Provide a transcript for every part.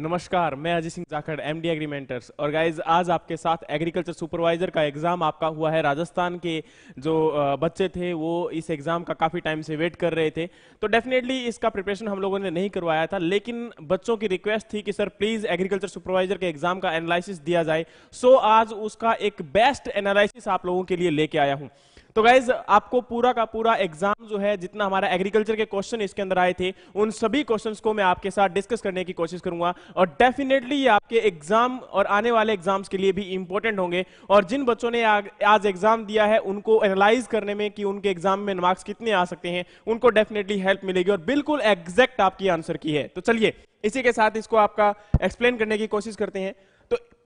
नमस्कार मैं Ajay Singh Jakhar MD agrimentors और गाइज आज आपके साथ एग्रीकल्चर सुपरवाइजर का एग्ज़ाम आपका हुआ है राजस्थान के जो बच्चे थे वो इस एग्ज़ाम का काफ़ी टाइम से वेट कर रहे थे तो डेफिनेटली इसका प्रिपरेशन हम लोगों ने नहीं करवाया था लेकिन बच्चों की रिक्वेस्ट थी कि सर प्लीज़ एग्रीकल्चर सुपरवाइजर के एग्ज़ाम का एनालिसिस दिया जाए सो आज उसका एक बेस्ट एनालिसिस आप लोगों के लिए लेके आया हूँ तो गाइज आपको पूरा का पूरा एग्जाम जो है जितना हमारा एग्रीकल्चर के क्वेश्चन इसके अंदर आए थे उन सभी क्वेश्चन को मैं आपके साथ डिस्कस करने की कोशिश करूंगा और डेफिनेटली ये आपके एग्जाम और आने वाले एग्जाम्स के लिए भी इंपॉर्टेंट होंगे और जिन बच्चों ने आज एग्जाम दिया है उनको एनालाइज करने में कि उनके एग्जाम में मार्क्स कितने आ सकते हैं उनको डेफिनेटली हेल्प मिलेगी और बिल्कुल एग्जैक्ट आपकी आंसर की है तो चलिए इसी के साथ इसको आपका एक्सप्लेन करने की कोशिश करते हैं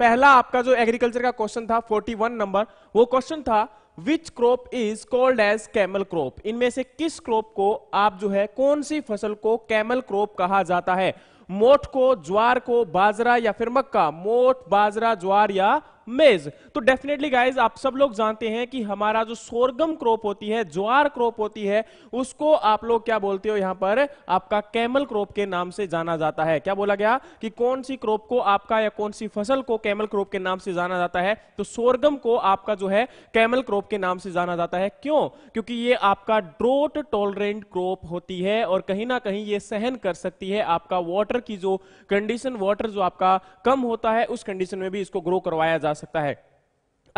पहला आपका जो एग्रीकल्चर का क्वेश्चन था 41 नंबर वो क्वेश्चन था which crop is called as camel crop इनमें से किस क्रॉप को आप जो है कौन सी फसल को कैमल क्रॉप कहा जाता है मोठ को ज्वार को बाजरा या फिर मक्का मोट बाजरा ज्वार या मेज तो डेफिनेटली गाइज आप सब लोग जानते हैं कि हमारा जो सोरगम क्रॉप होती है ज्वार क्रॉप होती है उसको आप लोग क्या बोलते हो यहां पर आपका कैमल क्रॉप के नाम से जाना जाता है क्या बोला गया कि कौन सी क्रॉप को आपका या कौन सी फसल को कैमल क्रॉप के नाम से जाना जाता है तो सोरगम को आपका जो है कैमल क्रॉप के नाम से जाना जाता है क्यों क्योंकि ये आपका ड्रोट टॉलरेंट क्रॉप होती है और कहीं ना कहीं ये सहन कर सकती है आपका वाटर की जो कंडीशन वाटर जो आपका कम होता है उस कंडीशन में भी इसको ग्रो करवाया जाता जा सकता है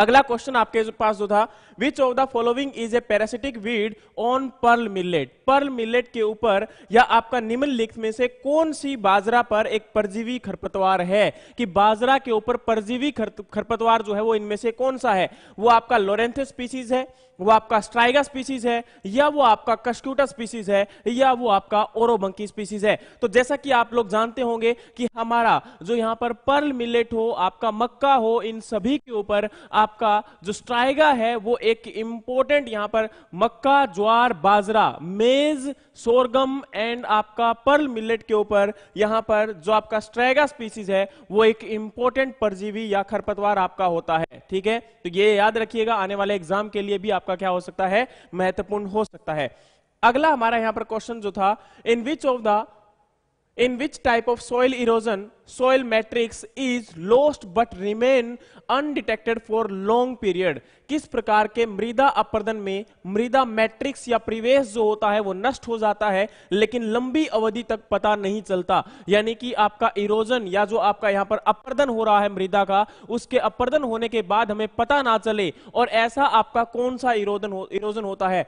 अगला क्वेश्चन आपके पास जो था which of the following is a parasitic weed on pearl millet pearl millet के ऊपर या आपका निम्नलिखित में से कौन सी बाजरा पर एक परजीवी खरपतवार है कि बाजरा के ऊपर परजीवी खरपतवार जो है वो इनमें से कौन सा है वो आपका लोरेंथिस स्पीसीज है वो आपका स्ट्राइगा स्पीसीज है या वो आपका कस्क्यूटा स्पीसीज है या वो आपका ओरोबंकी स्पीसीज है तो जैसा कि आप लोग जानते होंगे कि हमारा जो यहां पर पर्ल मिलेट हो आपका मक्का हो इन सभी के ऊपर आपका जो स्ट्राइगा है वो एक इंपॉर्टेंट यहां पर मक्का ज्वार बाजरा मेज सोरगम एंड आपका पर्ल मिलेट के ऊपर यहां पर जो आपका स्ट्रेगा स्पीसीज है वो एक इंपॉर्टेंट परजीवी या खरपतवार आपका होता है ठीक है तो ये याद रखिएगा आने वाले एग्जाम के लिए भी आपका क्या हो सकता है महत्वपूर्ण हो सकता है अगला हमारा यहां पर क्वेश्चन जो था in which of the in which type of soil erosion soil matrix is lost but remain undetected for long period किस प्रकार के मृदा अपर्दन में मृदा मैट्रिक्स या परिवेश जो होता है वो नष्ट हो जाता है लेकिन लंबी अवधि तक पता नहीं चलता यानी कि आपका इरोजन या जो आपका यहां पर अपर्दन हो रहा है मृदा का उसके अपर्दन होने के बाद हमें पता ना चले और ऐसा आपका कौन सा इरोजन हो, इरोजन होता है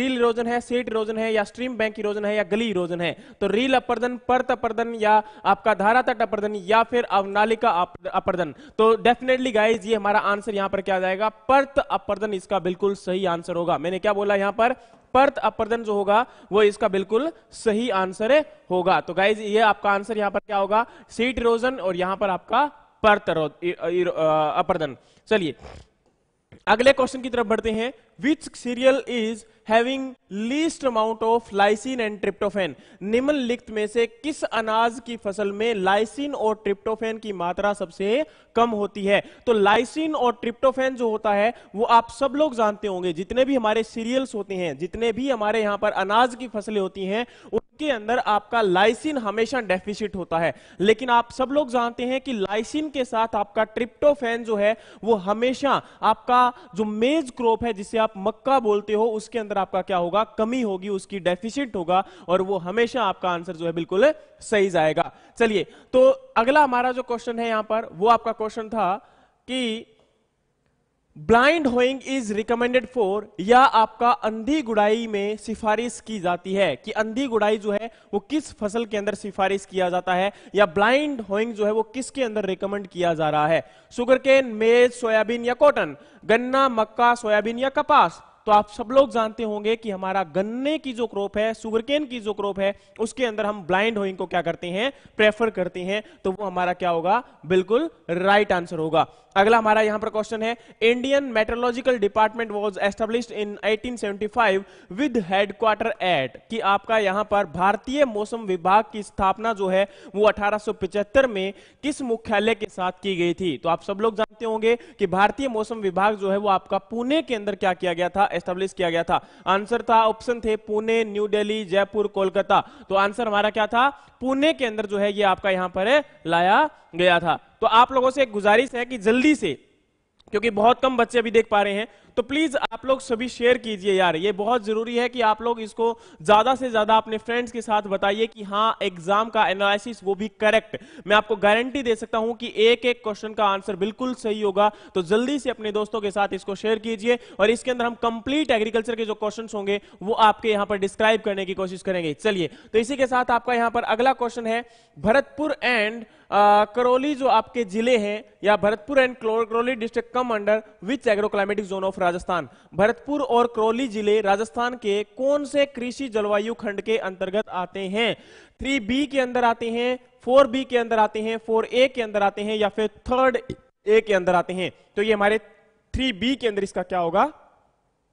रील इरोजन है सेट इरोजन है या स्ट्रीम बैंक इरोजन है या गली इरोजन है तो रील अपर्दन परत अपर्दन या आपका धारा तट अपर्दन या फिर अवनालिका अपर्दन तो डेफिनेटली गाइज ये हमारा आंसर यहां पर क्या जाएगा पर पर्त अपर्दन इसका बिल्कुल सही आंसर होगा मैंने क्या बोला यहां पर पर्त अपर्दन जो होगा वो इसका बिल्कुल सही आंसर होगा तो गाइज ये आपका आंसर यहां पर क्या होगा सीट इरोजन और यहां पर आपका पर्त अपर्दन चलिए अगले क्वेश्चन की तरफ बढ़ते हैं which cereal is having least amount of lysine and tryptophan निम्नलिखित में से किस अनाज की फसल में लाइसिन और ट्रिप्टोफेन की मात्रा सबसे कम होती है तो लाइसिन और ट्रिप्टोफेन जो होता है वो आप सब लोग जानते होंगे जितने भी हमारे सीरियल्स होते हैं जितने भी हमारे यहां पर अनाज की फसलें होती हैं उसके अंदर आपका लाइसिन हमेशा डेफिशिट होता है लेकिन आप सब लोग जानते हैं कि लाइसिन के साथ आपका ट्रिप्टोफेन जो है वो हमेशा आपका जो मेज क्रॉप है जिसे आप मक्का बोलते हो उसके अंदर आपका क्या होगा कमी होगी उसकी डेफिसिट होगा और वो हमेशा आपका आंसर जो है बिल्कुल सही जाएगा चलिए तो अगला हमारा जो क्वेश्चन है यहां पर वो आपका क्वेश्चन था कि blind hoeing is recommended for या आपका अंधी गुड़ाई में सिफारिश की जाती है कि अंधी गुड़ाई जो है वो किस फसल के अंदर सिफारिश किया जाता है या ब्लाइंड होइंग जो है वो किसके अंदर रिकमेंड किया जा रहा है सुगर केन मेज सोयाबीन या कॉटन गन्ना मक्का सोयाबीन या कपास तो आप सब लोग जानते होंगे कि हमारा गन्ने की जो क्रॉप है सुगरकेन की जो क्रॉप है उसके अंदर हम ब्लाइंड होइंग को क्या करते हैं प्रेफर करते हैं तो वो हमारा क्या होगा बिल्कुल राइट आंसर होगा अगला हमारा यहां पर क्वेश्चन है Indian meteorological department was establish in eighteen with headquarter at कि आपका यहां पर भारतीय मौसम विभाग की स्थापना जो है वो अठारह में किस मुख्यालय के साथ की गई थी तो आप सब लोग जानते होंगे कि भारतीय मौसम विभाग जो है वो आपका पुणे के अंदर क्या किया गया था एस्टेब्लिश किया गया था आंसर था ऑप्शन थे पुणे न्यू दिल्ली जयपुर कोलकाता तो आंसर हमारा क्या था पुणे के अंदर जो है ये आपका यहां पर लाया गया था तो आप लोगों से गुजारिश है कि जल्दी से क्योंकि बहुत कम बच्चे अभी देख पा रहे हैं तो प्लीज आप लोग सभी शेयर कीजिए यार ये बहुत जरूरी है कि आप लोग इसको ज्यादा से ज्यादा अपने फ्रेंड्स के साथ बताइए कि हाँ एग्जाम का एनालिसिस वो भी करेक्ट मैं आपको गारंटी दे सकता हूं कि एक एक क्वेश्चन का आंसर बिल्कुल सही होगा तो जल्दी से अपने दोस्तों के साथ इसको शेयर कीजिए और इसके अंदर हम कंप्लीट एग्रीकल्चर के जो क्वेश्चन होंगे वो आपके यहाँ पर डिस्क्राइब करने की कोशिश करेंगे चलिए तो इसी के साथ आपका यहां पर अगला क्वेश्चन है भरतपुर एंड करौली जो आपके जिले हैं या Bharatpur and Karauli district come under which agroclimatic zone of Rajasthan Bharatpur और करौली जिले राजस्थान के कौन से कृषि जलवायु खंड के अंतर्गत आते हैं थ्री बी के अंदर आते हैं फोर बी के अंदर आते हैं फोर ए के अंदर आते हैं या फिर थर्ड ए के अंदर आते हैं तो ये हमारे थ्री बी के अंदर इसका क्या होगा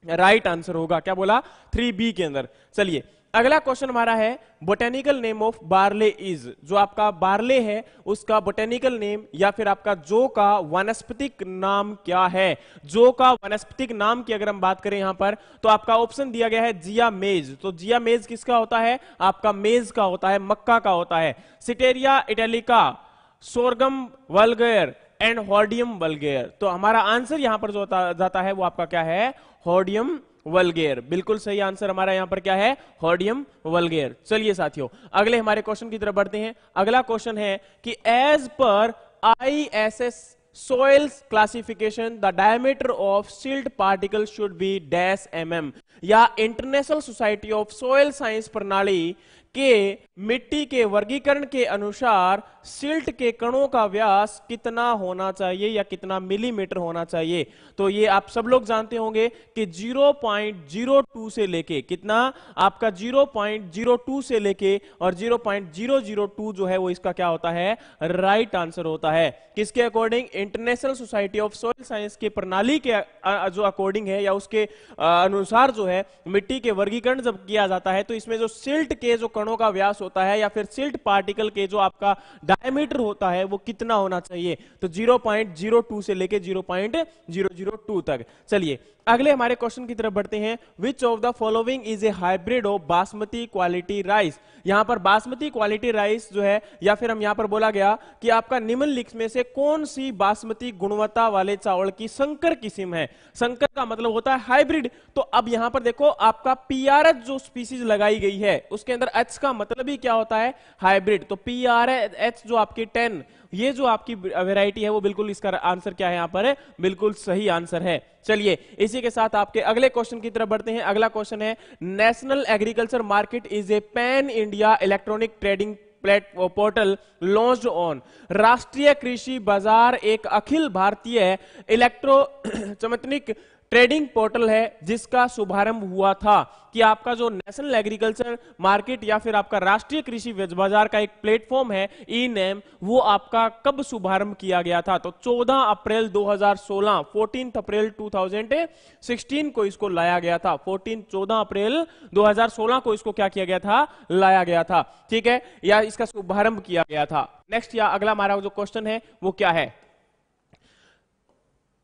राइट right आंसर होगा क्या बोला थ्री बी के अंदर चलिए अगला क्वेश्चन हमारा है botanical name of barley is जो आपका बार्ले है उसका बोटेनिकल नेम या फिर आपका जो का वनस्पतिक नाम क्या है जो का वनस्पतिक नाम की अगर हम बात करें यहां पर तो आपका ऑप्शन दिया गया है जिया मेज तो जिया मेज किसका होता है आपका मेज का होता है मक्का का होता है सिटेरिया इटेलिका सोरगम वलगेयर एंड हॉर्डियम वलगेयर तो हमारा आंसर यहां पर जो जाता है वो आपका क्या है हॉर्डियम वलगेर बिल्कुल सही आंसर हमारा यहां पर क्या है हॉडियम वलगेर चलिए साथियों अगले हमारे क्वेश्चन की तरफ बढ़ते हैं अगला क्वेश्चन है कि as per I S S soils classification the diameter of silt particle should be dash mm या international society of soil science प्रणाली के मिट्टी के वर्गीकरण के अनुसार सिल्ट के कणों का व्यास कितना होना चाहिए या कितना मिलीमीटर होना चाहिए तो ये आप सब लोग जानते होंगे कि 0.02 से लेके कितना आपका 0.02 से लेके और 0.002 जो है वो इसका क्या होता है राइट right आंसर होता है किसके according international society of soil science की प्रणाली के जो अकॉर्डिंग है या उसके अनुसार जो है मिट्टी के वर्गीकरण जब किया जाता है तो इसमें जो सिल्ट के जो कणों का व्यास होता है या फिर सिल्ट पार्टिकल के जो आपका डायमीटर होता है वो कितना होना चाहिए तो 0.02 से लेके 0.002 तक चलिए अगले हमारे क्वेश्चन की तरफ बढ़ते हैं which of the following is a hybrid of basmati quality rice यहां पर बासमती क्वालिटी राइस जो है या फिर हम यहां पर बोला गया कि आपका निम्नलिखित में से कौन सी बासमती गुणवत्ता वाले चावल की संकर किस्म है संकर का मतलब होता है हाइब्रिड तो अब यहां पर देखो आपका पी जो स्पीसीज लगाई गई है उसके अंदर एच का मतलब ही क्या होता है हाइब्रिड तो पी जो आपकी टेन ये जो आपकी वेराइटी है वो बिल्कुल इसका आंसर क्या है यहाँ पर है बिल्कुल सही आंसर है चलिए इसी के साथ आपके अगले क्वेश्चन की तरफ बढ़ते हैं अगला क्वेश्चन है national agriculture market is a pan India electronic trading portal launch on राष्ट्रीय कृषि बाजार एक अखिल भारतीय इलेक्ट्रो चमत्निक ट्रेडिंग पोर्टल है जिसका शुभारंभ हुआ था कि आपका जो नेशनल एग्रीकल्चर मार्केट या फिर आपका राष्ट्रीय कृषि बाजार का एक प्लेटफॉर्म है ई नेम वो आपका कब शुभारंभ किया गया था तो 14 अप्रैल 2016 14 अप्रैल 2016 को इसको लाया गया था 14 14 अप्रैल 2016 को इसको क्या किया गया था लाया गया था ठीक है या इसका शुभारंभ किया गया था नेक्स्ट या अगला हमारा जो क्वेश्चन है वो क्या है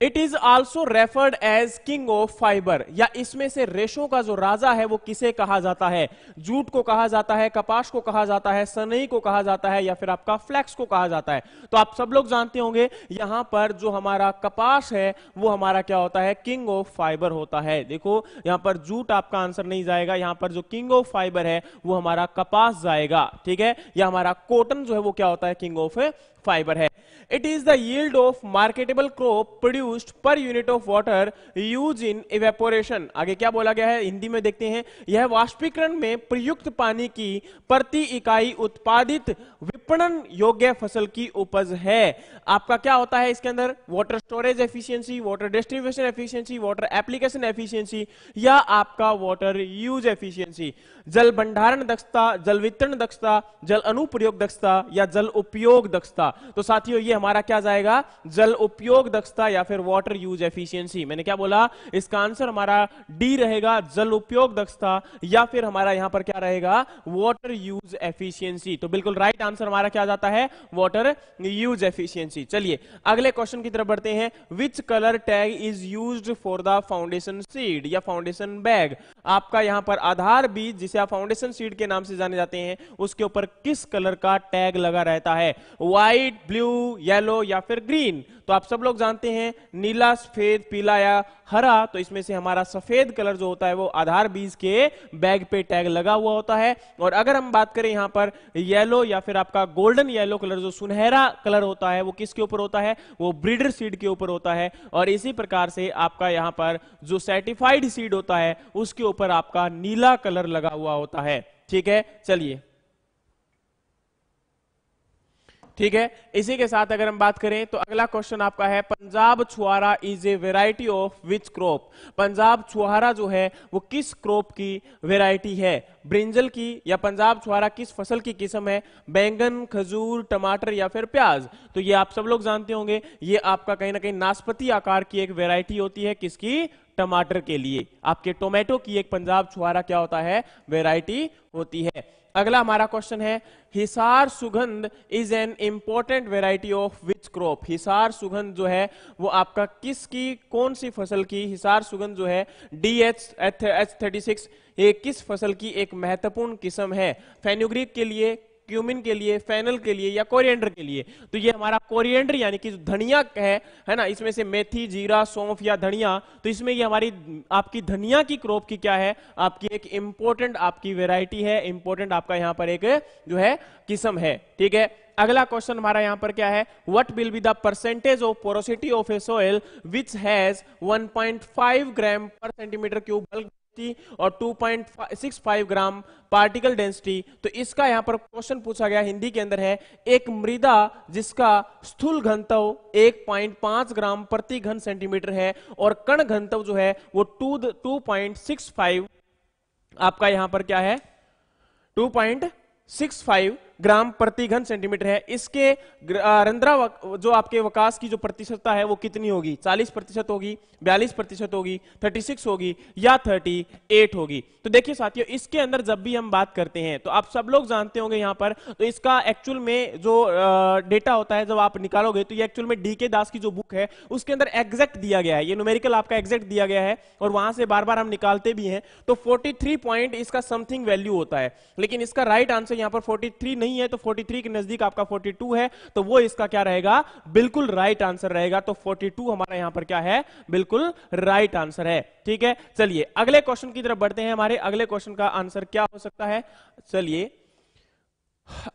it is also referred as king of fibre या इसमें से रेशों का जो राजा है वो किसे कहा जाता है जूट को कहा जाता है कपास को कहा जाता है सनई को कहा जाता है या फिर आपका फ्लैक्स को कहा जाता है तो आप सब लोग जानते होंगे यहां पर जो हमारा कपास है वो हमारा क्या होता है किंग ऑफ फाइबर होता है देखो यहां पर जूट आपका आंसर नहीं जाएगा यहां पर जो किंग ऑफ फाइबर है वो हमारा कपास जाएगा ठीक है या हमारा कॉटन जो है वो क्या होता है किंग ऑफ फाइबर है it is the yield of marketable crop produce produced per unit of water use in evaporation आगे क्या बोला गया है हिंदी में देखते हैं यह वाष्पीकरण में प्रयुक्त पानी की प्रति इकाई उत्पादित विपणन योग्य फसल की उपज है आपका क्या होता है इसके अंदर water storage efficiency water distribution efficiency water application efficiency या आपका वाटर यूज एफिशियंसी जल भंडारण दक्षता जल वितरण दक्षता जल अनुप्रयोग दक्षता या जल उपयोग दक्षता तो साथियों ये हमारा क्या जाएगा जल उपयोग दक्षता या फिर फिर वाटर यूज एफिशिएंसी मैंने क्या बोला इसका आंसर हमारा डी रहेगा जल उपयोग दक्षता या फिर हमारा यहां पर क्या रहेगा वाटर यूज एफिशिएंसी तो बिल्कुल राइट right आंसर हमारा क्या जाता है वाटर यूज एफिशियंसी चलिए अगले क्वेश्चन की तरफ बढ़ते हैं which colour tag is use for the foundation seed या फाउंडेशन बैग आपका यहां पर आधार बीज जिसे आप फाउंडेशन सीड के नाम से जाने जाते हैं उसके ऊपर किस कलर का टैग लगा रहता है व्हाइट ब्लू येलो या फिर ग्रीन तो आप सब लोग जानते हैं नीला सफेद पीला या हरा तो इसमें से हमारा सफेद कलर जो होता है वो आधार बीज के बैग पे टैग लगा हुआ होता है और अगर हम बात करें यहां पर येलो या फिर आपका गोल्डन येलो कलर जो सुनहरा कलर होता है वो किसके ऊपर होता है वो ब्रीडर सीड के ऊपर होता है और इसी प्रकार से आपका यहां पर जो सर्टिफाइड सीड होता है उसके ऊपर आपका नीला कलर लगा हुआ होता है ठीक है चलिए ठीक है इसी के साथ अगर हम बात करें तो अगला क्वेश्चन आपका है Punjab Chhuhara is a variety of which crop Punjab Chhuhara जो है वो किस क्रॉप की वेराइटी है ब्रिंजल की या पंजाब छुहारा किस फसल की किस्म है बैंगन खजूर टमाटर या फिर प्याज तो ये आप सब लोग जानते होंगे ये आपका कहीं ना कहीं नाशपति आकार की एक वेराइटी होती है किसकी टमाटर के लिए आपके टोमेटो की एक पंजाब छुहारा क्या होता है वेराइटी होती है अगला हमारा क्वेश्चन है Hisar Sugandh is an important variety of which crop Hisar Sugandh जो है वो आपका किसकी कौन सी फसल की हिसार सुगंध जो है D H H thirty six ये किस फसल की एक महत्वपूर्ण किस्म है फेनुग्रीक के लिए क्यूमिन के लिए फेनल के लिए या कोरिएंडर के लिए तो ये हमारा कोरिएंडर यानी कि धनिया है है ना इसमें से मेथी जीरा सौंफ या धनिया तो इसमें ये हमारी आपकी धनिया की क्रॉप की क्या है आपकी एक इंपॉर्टेंट आपकी वेराइटी है इंपॉर्टेंट आपका यहां पर एक जो है किस्म है ठीक है अगला क्वेश्चन हमारा यहां पर क्या है what will be the percentage of porosity of a soil which has 1.5 gram per centimetre cube bulk density और 2.65 ग्राम पार्टिकल डेंसिटी तो इसका यहां पर क्वेश्चन पूछा गया हिंदी के अंदर है एक मृदा जिसका स्थूल घनत्व 1.5 ग्राम प्रति घन सेंटीमीटर है और कण घनत्व जो है वो 2 2.65 आपका यहां पर क्या है 2.65 ग्राम प्रति घन सेंटीमीटर है इसके रंध्रा जो आपके वकास की जो प्रतिशतता है वो कितनी होगी 40 प्रतिशत होगी 42 प्रतिशत होगी 36 होगी या 38 होगी तो देखिए साथियों इसके अंदर जब भी हम बात करते हैं तो आप सब लोग जानते होंगे यहां पर तो इसका एक्चुअल में जो डेटा होता है जब आप निकालोगे तो ये एक्चुअल में डी के दास की जो बुक है उसके अंदर एग्जैक्ट दिया गया है ये न्यूमेरिकल आपका एग्जैक्ट दिया गया है और वहां से बार बार हम निकालते भी हैं तो फोर्टी पॉइंट इसका समथिंग वैल्यू होता है लेकिन इसका राइट आंसर यहां पर फोर्टी नहीं नहीं है तो 43 के नजदीक आपका 42 है तो वो इसका क्या रहेगा बिल्कुल राइट आंसर रहेगा तो 42 हमारा यहां पर क्या है बिल्कुल राइट आंसर है ठीक है चलिए अगले क्वेश्चन की तरफ बढ़ते हैं हमारे अगले क्वेश्चन का आंसर क्या हो सकता है चलिए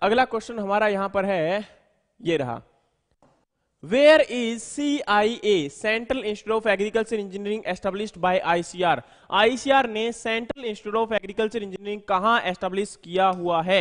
अगला क्वेश्चन हमारा यहां पर है ये रहा where is Where is CIA, Central Institute of Agriculture Engineering, established by ICR? ICR ने central institute of agriculture engineering कहां एस्टेब्लिश किया हुआ है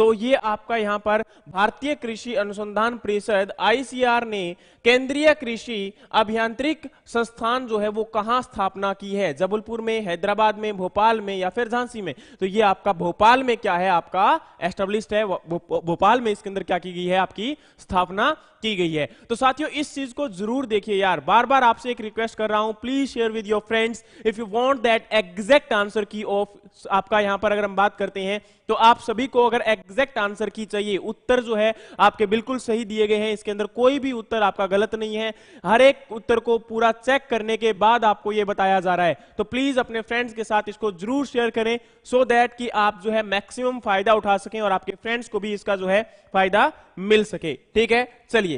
तो ये आपका यहाँ पर भारतीय कृषि अनुसंधान परिषद आईसीआर ने केंद्रीय कृषि अभियांत्रिक संस्थान जो है वो कहाँ स्थापना की है जबलपुर में हैदराबाद में भोपाल में या फिर झांसी में तो ये आपका भोपाल में क्या है आपका एस्टेब्लिश है भोपाल में इसके अंदर क्या की गई है आपकी स्थापना की गई है तो साथियों इस चीज को जरूर देखिए यार बार बार आपसे एक रिक्वेस्ट कर रहा हूं please share with your friends if you want that exact answer key of आपका यहां पर अगर हम बात करते हैं तो आप सभी को अगर एग्जैक्ट आंसर की चाहिए उत्तर जो है आपके बिल्कुल सही दिए गए हैं इसके अंदर कोई भी उत्तर आपका गलत नहीं है हर एक उत्तर को पूरा चेक करने के बाद आपको यह बताया जा रहा है तो प्लीज अपने फ्रेंड्स के साथ इसको जरूर शेयर करें सो so दैट कि आप जो है मैक्सिमम फायदा उठा सकें और आपके फ्रेंड्स को भी इसका जो है फायदा मिल सके ठीक है चलिए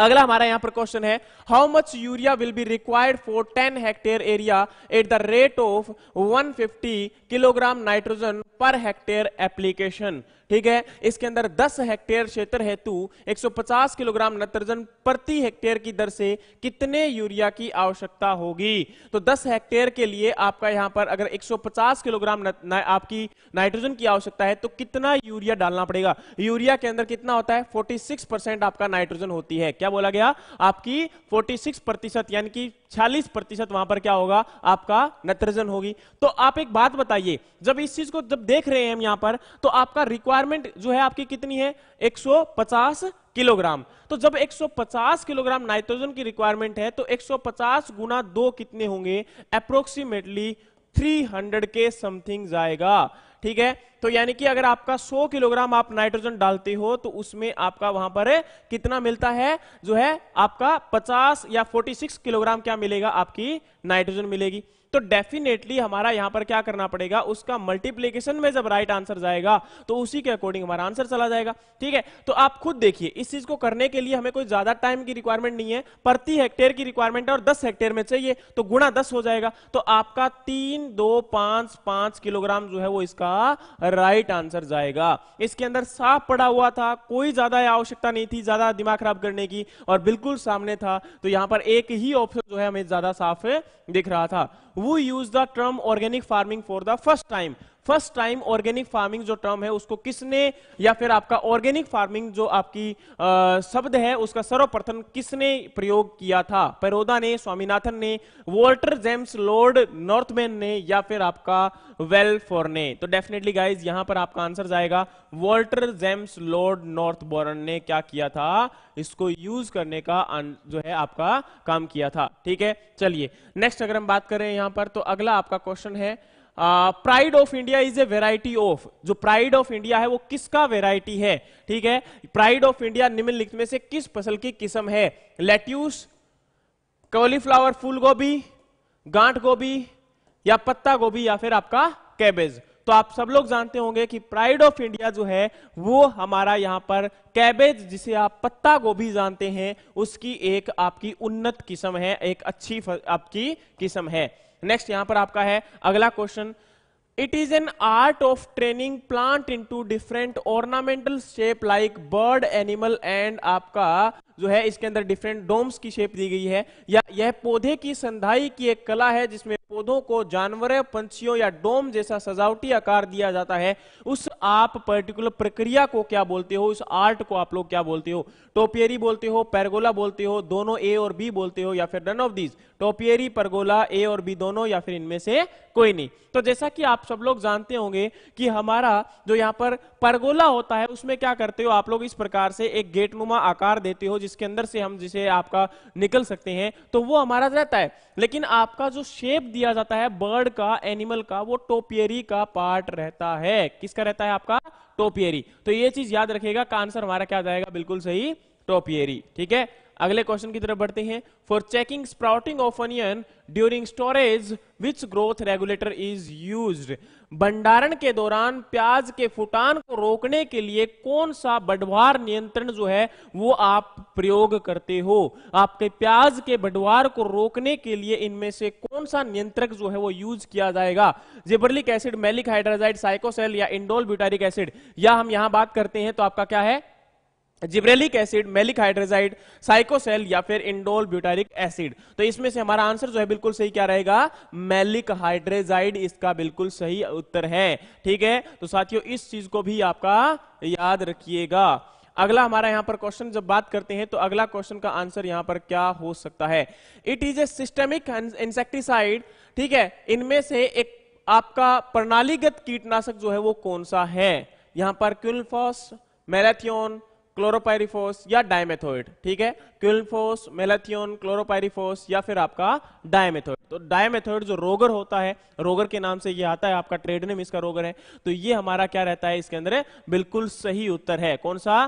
अगला हमारा यहां पर क्वेश्चन है how much urea will be required for 10 hectare area at the rate of 150 kilogram nitrogen per hectare application ठीक है इसके अंदर 10 हेक्टेयर क्षेत्र हेतु 150 किलोग्राम नत्रजन प्रति हेक्टेयर की दर से कितने यूरिया की आवश्यकता होगी तो 10 हेक्टेयर के लिए आपका यहां पर अगर 150 किलोग्राम न, न, आपकी नाइट्रोजन की आवश्यकता है तो कितना यूरिया डालना पड़ेगा यूरिया के अंदर कितना होता है 46 परसेंट आपका नाइट्रोजन होती है क्या बोला गया आपकी फोर्टी यानी कि छियालीस प्रतिशत वहां पर क्या होगा आपका नत्रजन होगी तो आप एक बात बताइए जब इस चीज को जब देख रहे हैं हम यहां पर तो आपका रिक्वायरमेंट जो है आपकी कितनी है 150 किलोग्राम तो जब 150 किलोग्राम नाइट्रोजन की रिक्वायरमेंट है तो 150 गुना दो कितने होंगे अप्रोक्सीमेटली 300 के समथिंग जाएगा ठीक है तो यानी कि अगर आपका 100 किलोग्राम आप नाइट्रोजन डालते हो तो उसमें आपका वहां पर कितना मिलता है जो है आपका 50 या 46 किलोग्राम क्या मिलेगा आपकी नाइट्रोजन मिलेगी तो डेफिनेटली हमारा यहां पर क्या करना पड़ेगा उसका मल्टीप्लीकेशन में जब राइट आंसर जाएगा तो उसी के अकॉर्डिंग हमारा आंसर चला जाएगा ठीक है तो आप खुद देखिए इस चीज को करने के लिए हमें कोई ज्यादा टाइम की रिक्वायरमेंट नहीं है प्रति हेक्टेयर की रिक्वायरमेंट है और दस हेक्टेयर में चाहिए तो गुणा दस हो जाएगा तो आपका तीन दो पांच पांच किलोग्राम जो है वो इसका राइट आंसर जाएगा इसके अंदर साफ पड़ा हुआ था कोई ज्यादा आवश्यकता नहीं थी ज्यादा दिमाग खराब करने की और बिल्कुल सामने था तो यहां पर एक ही ऑप्शन जो है हमें ज्यादा साफ दिख रहा था वो use the term organic farming for the first time first time organic farming जो टर्म है उसको किसने या फिर आपका ऑर्गेनिक फार्मिंग जो आपकी आ, शब्द है उसका सर्वप्रथम किसने प्रयोग किया था पेरोदा ने स्वामीनाथन ने वॉल्टर जेम्स लॉर्ड नॉर्थमैन ने या फिर आपका वेलफोर ने तो डेफिनेटली गाइज यहां पर आपका आंसर जाएगा वॉल्टर जेम्स लॉर्ड नॉर्थ ने क्या किया था इसको यूज करने का जो है आपका काम किया था ठीक है चलिए नेक्स्ट अगर हम बात करें यहां पर तो अगला आपका क्वेश्चन है pride of India is a variety of जो प्राइड ऑफ इंडिया है वो किसका वेराइटी है ठीक है प्राइड ऑफ इंडिया निम्नलिखित में से किस फसल की किस्म है लेट्यूस कॉलीफ्लावर फूल गोभी गांठ गोभी या पत्ता गोभी या फिर आपका कैबेज तो आप सब लोग जानते होंगे कि प्राइड ऑफ इंडिया जो है वो हमारा यहां पर कैबेज जिसे आप पत्ता गोभी जानते हैं उसकी एक आपकी उन्नत किस्म है एक अच्छी आपकी किस्म है नेक्स्ट यहां पर आपका है अगला question it is an art of training plant into different ornamental shape like bird animal and आपका जो है इसके अंदर डिफरेंट डोम्स की शेप दी गई है या यह पौधे की संधाई की एक कला है जिसमें पौधों को जानवर पंछियों या डोम जैसा सजावटी आकार दिया जाता है उस आप पर्टिकुलर प्रक्रिया को क्या बोलते हो उस आर्ट को आप लोग क्या बोलते हो टोपियरी बोलते हो पैरगोला बोलते हो दोनों ए और बी बोलते हो या फिर none of these topiary pergola A और बी दोनों या फिर इनमें से कोई नहीं तो जैसा कि आप सब लोग जानते होंगे कि हमारा जो यहाँ पर परगोला होता है उसमें क्या करते हो आप लोग इस प्रकार से एक गेट आकार देते हो जिसके अंदर से हम जिसे आपका निकल सकते हैं तो वो हमारा रहता है लेकिन आपका जो शेप दिया किया जाता है बर्ड का एनिमल का वो टोपियरी का पार्ट रहता है किसका रहता है आपका टोपियरी तो ये चीज याद रखिएगा का आंसर हमारा क्या जाएगा बिल्कुल सही टोपियरी ठीक है अगले क्वेश्चन की तरफ बढ़ते हैं for checking sprouting of onion during storage which growth regulator is use भंडारण के दौरान प्याज के फुटान को रोकने के लिए कौन सा बढ़वार नियंत्रण जो है वो आप प्रयोग करते हो आपके प्याज के बढ़वार को रोकने के लिए इनमें से कौन सा नियंत्रक जो है वो यूज किया जाएगा gibberellic acid maleic hydrazide cycocel या इंडोल ब्यूटारिक एसिड या हम यहां बात करते हैं तो आपका क्या है gibberellic acid maleic hydrazide cycocel या फिर इंडोल ब्यूटारिक एसिड तो इसमें से हमारा आंसर जो है बिल्कुल सही क्या रहेगा मेलिक हाइड्रेजाइड इसका बिल्कुल सही उत्तर है ठीक है तो साथियों इस चीज को भी आपका याद रखिएगा अगला हमारा यहां पर क्वेश्चन जब बात करते हैं तो अगला क्वेश्चन का आंसर यहां पर क्या हो सकता है it is a systemic insecticide ठीक है इनमें से एक आपका प्रणालीगत कीटनाशक जो है वो कौन सा है यहां पर क्यूल्फॉस मैराथियोन क्लोरोपायरिफोस या डायमेथोइड ठीक है क्विल्फोस मेलाथियोन क्लोरोपायरिफोस या फिर आपका डायमेथोड तो डायमेथोड जो रोगर होता है रोगर के नाम से ये आता है आपका ट्रेड नेम इसका रोगर है तो ये हमारा क्या रहता है इसके अंदर बिल्कुल सही उत्तर है कौन सा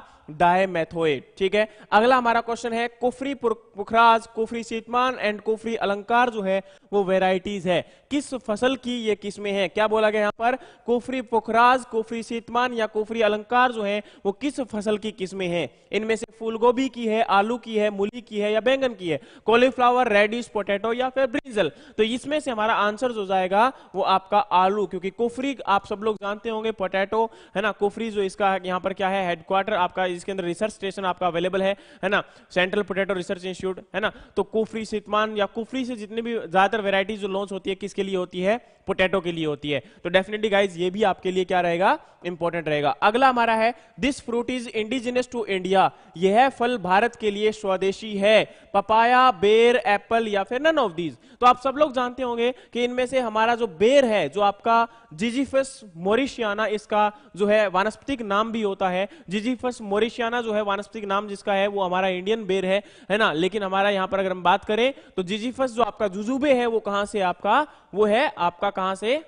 डायमेथोइड ठीक है अगला हमारा क्वेश्चन है कुफरी पुखराज कुफरी सीतमान एंड कुफरी अलंकार जो है वो वेराइटीज है किस फसल की ये किस्में हैं क्या बोला गया यहां पर कुफरी पुखराज कुफरी सीतमान या कुफरी अलंकार जो है वो किस फसल की किस्में हैं इनमें से फूलगोभी की है आलू की है है मूली की है या बैंगन की है कॉलीफ्लावर रेडिश पोटैटो या फिर ब्रिंजल तो इसमें से हमारा आंसर जो जाएगा वो आपका आलू क्योंकि कुफरी आप सब लोग जानते होंगे पोटैटो है ना कुफरी जो इसका यहाँ पर क्या है हेडक्वार्टर आपका इसके अंदर रिसर्च स्टेशन आपका अवेलेबल है है ना सेंट्रल पोटैटो रिसर्च इंस्टीट्यूट है ना तो कुफरी सितमान या कुफरी से जितनी भी ज्यादातर वेरायटी जो लॉन्च होती है किसके लिए होती है पोटैटो के लिए होती है तो डेफिनेटली गाइज ये भी आपके लिए क्या रहेगा इंपॉर्टेंट रहेगा अगला हमारा है this fruit is indigenous to India यह फल भारत के लिए स्व स्वदेशी है पपाया बेर एप्पल या फिर नन ऑफ दीज तो आप सब लोग जानते होंगे कि इनमें से हमारा जो बेर है जो आपका जिजीफस मोरिशियाना इसका जो है वानस्पतिक नाम भी होता है जिजीफस मोरिशियाना जो है वानस्पतिक नाम जिसका है वो हमारा इंडियन बेर है है ना लेकिन हमारा यहां पर अगर हम बात करें तो जिजीफस जो आपका जुजुबे है वो कहां से आपका वो है आपका कहां से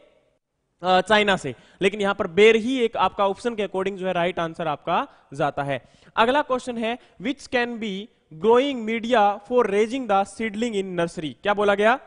चाइना से लेकिन यहां पर बेर ही एक आपका ऑप्शन के अकॉर्डिंग जो है राइट आंसर आपका जाता है अगला क्वेश्चन है which can be growing media for raising the seedling in nursery क्या बोला गया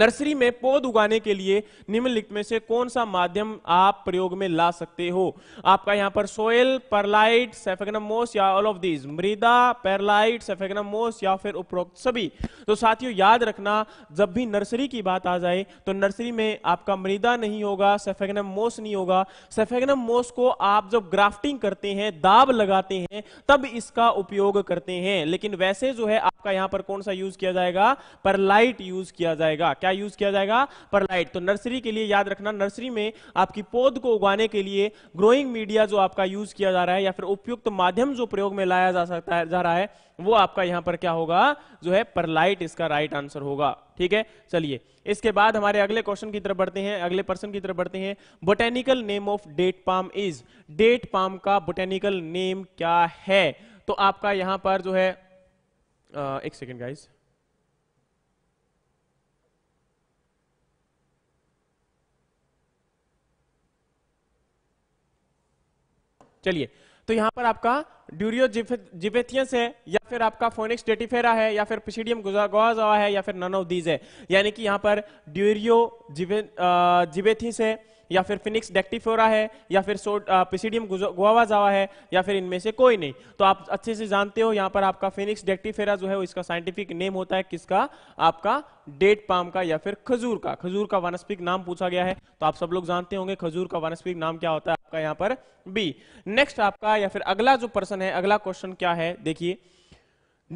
नर्सरी में पौध उगाने के लिए निम्नलिखित में से कौन सा माध्यम आप प्रयोग में ला सकते हो आपका यहां पर सोयल परलाइट सेफेगनम मोस या ऑल ऑफ दीज मृदा पैरलाइट सेफेगनम मोस या फिर उपरोक्त सभी तो साथियों याद रखना जब भी नर्सरी की बात आ जाए तो नर्सरी में आपका मृदा नहीं होगा सेफेगनम मोस नहीं होगा सेफेगनम मोस को आप जब ग्राफ्टिंग करते हैं दाब लगाते हैं तब इसका उपयोग करते हैं लेकिन वैसे जो है आपका यहां पर कौन सा यूज किया जाएगा परलाइट यूज किया जाएगा क्या यूज किया जाएगा परलाइट तो नर्सरी के लिए याद रखना नर्सरी में आपकी पौध को उगाने के लिए ग्रोइंग मीडिया जो आपका यूज किया जा रहा है या फिर उपयुक्त माध्यम जो प्रयोग में लाया जा सकता है जा रहा है वो आपका यहां पर क्या होगा जो है परलाइट इसका राइट आंसर होगा ठीक है चलिए इसके बाद हमारे अगले क्वेश्चन की तरफ बढ़ते हैं अगले पर्सन की तरफ बढ़ते हैं botanical name of date palm is date palm का बोटेनिकल नेम क्या है तो आपका यहां पर जो है आ, एक सेकेंड गाइज चलिए तो यहाँ पर आपका ड्यूरियो जिपेथियंस है या फिर आपका फोनिक्स डेटिफेरा है या फिर पिसीडियम गोजावा है या फिर नन ऑफ दीज है यानी कि यहाँ पर ड्यूरियो जिबेथिस है या फिर फिनिक्स डेक्टिफोरा है या फिर पिसीडियम गुआवाजावा है या फिर इनमें से कोई नहीं तो आप अच्छे से जानते हो यहाँ पर आपका फिनिक्स डेक्टिफेरा जो है वो इसका साइंटिफिक नेम होता है किसका आपका डेट पाम का या फिर खजूर का खजूर का वनस्पिक नाम पूछा गया है तो आप सब लोग जानते होंगे खजूर का वनस्पिक नाम क्या होता है आपका यहां पर बी नेक्स्ट आपका या फिर अगला जो पर्सन है अगला क्वेश्चन क्या है देखिए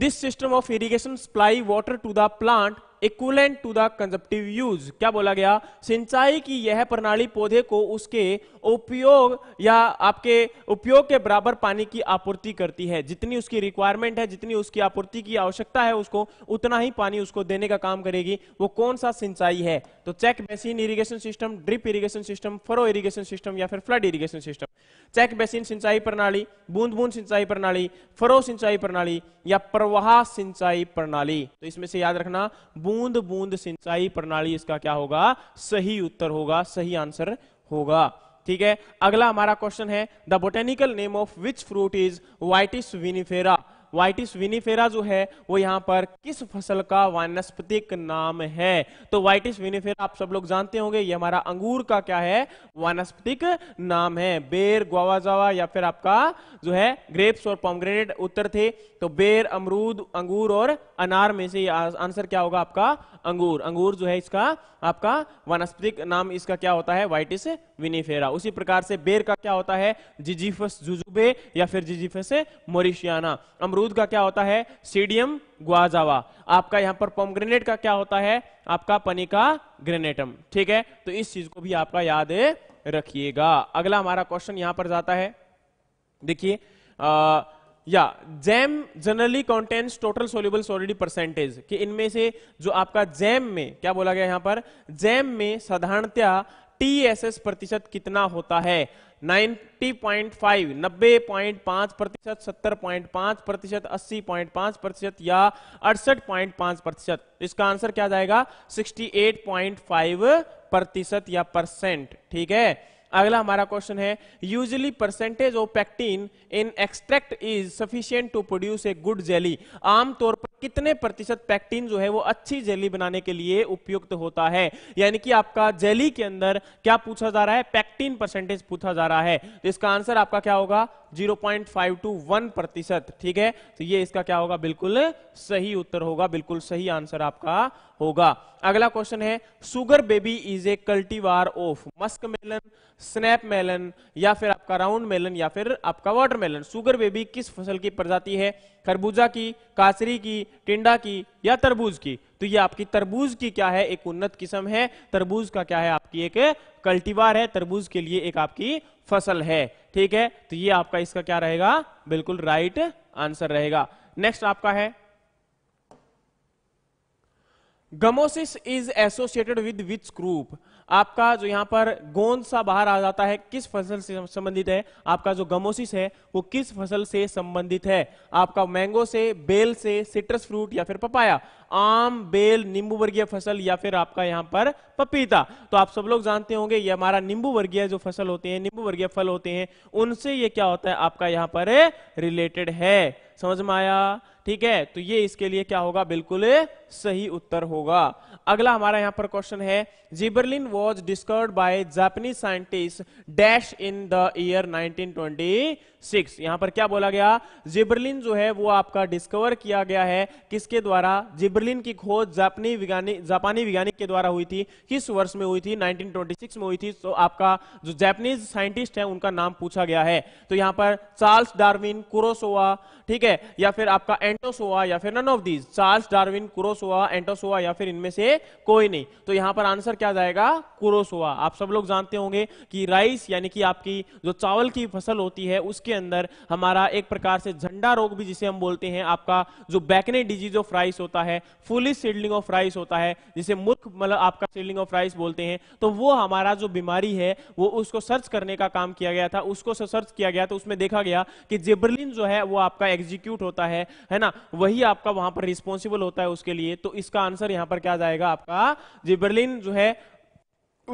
this system of irrigation supply water to the plant equivalent to the consumptive use क्या बोला गया सिंचाई की यह प्रणाली पौधे को उसके उपयोग या आपके उपयोग के बराबर पानी की आपूर्ति करती है जितनी उसकी रिक्वायरमेंट है जितनी उसकी आपूर्ति की आवश्यकता है उसको उतना ही पानी उसको देने का काम करेगी वो कौन सा सिंचाई है तो check basin irrigation system drip irrigation system furrow irrigation system या फिर flood irrigation system check basin सिंचाई प्रणाली बूंद बूंद सिंचाई प्रणाली फरो सिंचाई प्रणाली या प्रवाह सिंचाई प्रणाली तो इसमें से याद रखना बूंद बूंद सिंचाई प्रणाली इसका क्या होगा सही उत्तर होगा सही आंसर होगा ठीक है अगला हमारा क्वेश्चन है the botanical name of which fruit is vitis vinifera vitis vinifera जो है वो यहां पर किस फसल का वानस्पतिक नाम है तो वाइटिस विनिफेरा आप सब लोग जानते होंगे ये हमारा अंगूर का क्या है वानस्पतिक नाम है बेर ग्वावाजावा या फिर आपका जो है ग्रेप्स और पॉमग्रेनेट उत्तर थे तो बेर अमरूद अंगूर और अनार में से आंसर क्या होगा आपका अंगूर अंगूर जो है इसका आपका वनस्पतिक नाम इसका क्या होता है वाइटिस विनीफेरा उसी प्रकार से बेर का क्या होता है जिजीफस जुजुबे या फिर जिजीफस मोरिशियाना अमरूद का क्या होता है सीडियम ग्वाजावा आपका यहां पर पोमग्रेनेट का क्या होता है आपका पनिका ग्रेनेटम ठीक है तो इस चीज को भी आपका याद रखिएगा अगला हमारा क्वेश्चन यहां पर जाता है देखिए या jam generally contents total soluble solids percentage कि इनमें से जो आपका जैम में क्या बोला गया यहां पर जैम में साधारणतया टीएसएस प्रतिशत कितना होता है 90.5 90.5 प्रतिशत सत्तर प्रतिशत अस्सी प्रतिशत या अड़सठ प्रतिशत इसका आंसर क्या जाएगा 68.5 प्रतिशत या परसेंट ठीक है अगला हमारा क्वेश्चन है usually percentage of pectin in extract is sufficient to produce a good jelly आमतौर पर कितने प्रतिशत पैक्टीन जो है वो अच्छी जेली बनाने के लिए उपयुक्त होता है यानी कि आपका जेली के अंदर क्या पूछा जा रहा है पैक्टीन परसेंटेज पूछा जा रहा है तो इसका आंसर आपका क्या होगा 0.521 प्रतिशत ठीक है तो ये इसका क्या होगा बिल्कुल सही उत्तर होगा बिल्कुल सही आंसर आपका होगा अगला क्वेश्चन है sugar baby is a cultivar of musk melon snap melon या फिर आपका राउंड मेलन या फिर आपका वाटर मेलन सुगर बेबी किस फसल की प्रजाति है खरबूजा की कासरी की टिंडा की या तरबूज की तो ये आपकी तरबूज की क्या है एक उन्नत किस्म है तरबूज का क्या है आपकी एक कल्टीवार है तरबूज के लिए एक आपकी फसल है ठीक है तो ये आपका इसका क्या रहेगा बिल्कुल राइट आंसर रहेगा नेक्स्ट आपका है gummosis is associated with which group आपका जो यहाँ पर गोंद सा बाहर आ जाता है किस फसल से संबंधित है आपका जो गमोसिस है वो किस फसल से संबंधित है आपका मैंगो से बेल से सिट्रस फ्रूट या फिर पपाया आम बेल नींबू वर्गीय फसल या फिर आपका यहाँ पर पपीता तो आप सब लोग जानते होंगे ये हमारा नींबू वर्गीय जो फसल होते हैं नींबू वर्गीय फल होते हैं उनसे ये क्या होता है आपका यहाँ पर रिलेटेड है समझ में आया ठीक है तो ये इसके लिए क्या होगा बिल्कुल सही उत्तर होगा अगला हमारा यहां पर क्वेश्चन है gibberellin was discovered by Japanese scientist dash in the year 1926 यहां पर क्या बोला गया जिबरलिन जो है वो आपका डिस्कवर किया गया है किसके द्वारा जिबरलिन की खोज जापानी विज्ञानी जापानी वैज्ञानिक के द्वारा हुई थी किस वर्ष में हुई थी 1926 में हुई थी तो आपका जो जापानीज साइंटिस्ट है उनका नाम पूछा गया है तो यहां पर चार्ल्स डार्विन कुरोसोवा ठीक है या फिर आपका एंड एंटोसोआ या फिर none of these Charles Darwin Kurosawa एंटोसोआ या फिर इनमें से कोई नहीं तो यहां पर आंसर क्या जाएगा कुरोसोआ आप सब लोग जानते होंगे कि राइस यानी कि आपकी जो चावल की फसल होती है उसके अंदर हमारा एक प्रकार से झंडा रोग भी जिसे हम बोलते हैं आपका जो बैकने डिजीज ऑफ राइस होता है फुलिस सीडलिंग ऑफ राइस होता है जिसे मूर्ख मतलब आपका सीडलिंग ऑफ राइस बोलते हैं तो वो हमारा जो बीमारी है वो उसको सर्च करने का काम किया गया था उसको सर्च किया गया तो उसमें देखा गया कि जेबरलिन जो है वो आपका एग्जीक्यूट होता है है ना ना वही आपका वहां पर रिस्पॉन्सिबल होता है उसके लिए तो इसका आंसर यहां पर क्या जाएगा आपका जिबरलिन जो है